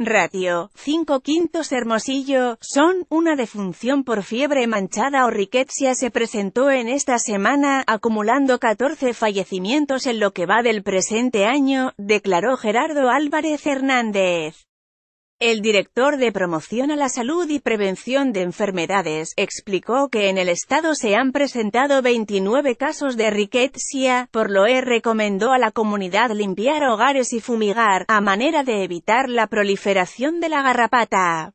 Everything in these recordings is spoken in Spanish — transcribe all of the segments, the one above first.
Ratio, 5 quintos Hermosillo, son, una defunción por fiebre manchada o riquetsia se presentó en esta semana, acumulando 14 fallecimientos en lo que va del presente año, declaró Gerardo Álvarez Hernández. El director de Promoción a la Salud y Prevención de Enfermedades explicó que en el estado se han presentado 29 casos de rickettsia, por lo que recomendó a la comunidad limpiar hogares y fumigar, a manera de evitar la proliferación de la garrapata.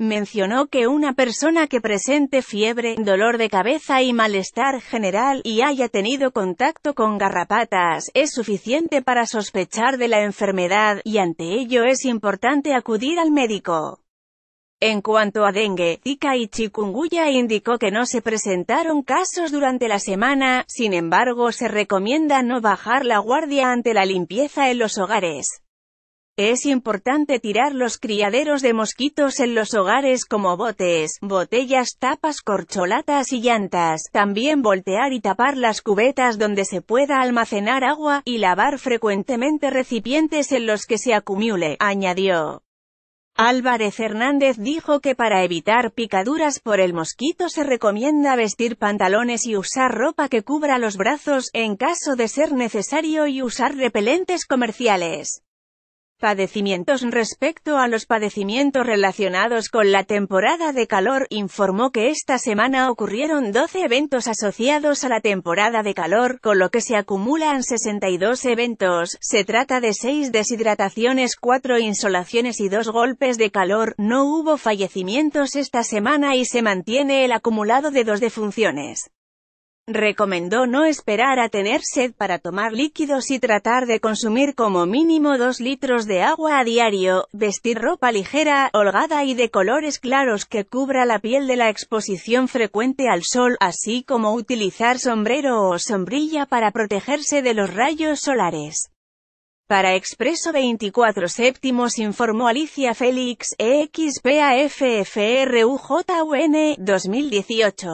Mencionó que una persona que presente fiebre, dolor de cabeza y malestar general y haya tenido contacto con garrapatas, es suficiente para sospechar de la enfermedad, y ante ello es importante acudir al médico. En cuanto a dengue, Tika y Chikunguya, indicó que no se presentaron casos durante la semana, sin embargo se recomienda no bajar la guardia ante la limpieza en los hogares. Es importante tirar los criaderos de mosquitos en los hogares como botes, botellas, tapas, corcholatas y llantas. También voltear y tapar las cubetas donde se pueda almacenar agua, y lavar frecuentemente recipientes en los que se acumule, añadió. Álvarez Hernández dijo que para evitar picaduras por el mosquito se recomienda vestir pantalones y usar ropa que cubra los brazos, en caso de ser necesario y usar repelentes comerciales. Padecimientos Respecto a los padecimientos relacionados con la temporada de calor, informó que esta semana ocurrieron 12 eventos asociados a la temporada de calor, con lo que se acumulan 62 eventos. Se trata de 6 deshidrataciones, 4 insolaciones y 2 golpes de calor. No hubo fallecimientos esta semana y se mantiene el acumulado de 2 defunciones. Recomendó no esperar a tener sed para tomar líquidos y tratar de consumir como mínimo 2 litros de agua a diario, vestir ropa ligera, holgada y de colores claros que cubra la piel de la exposición frecuente al sol, así como utilizar sombrero o sombrilla para protegerse de los rayos solares. Para Expreso 24 Séptimos informó Alicia Félix, EXPAFFRUJN, 2018.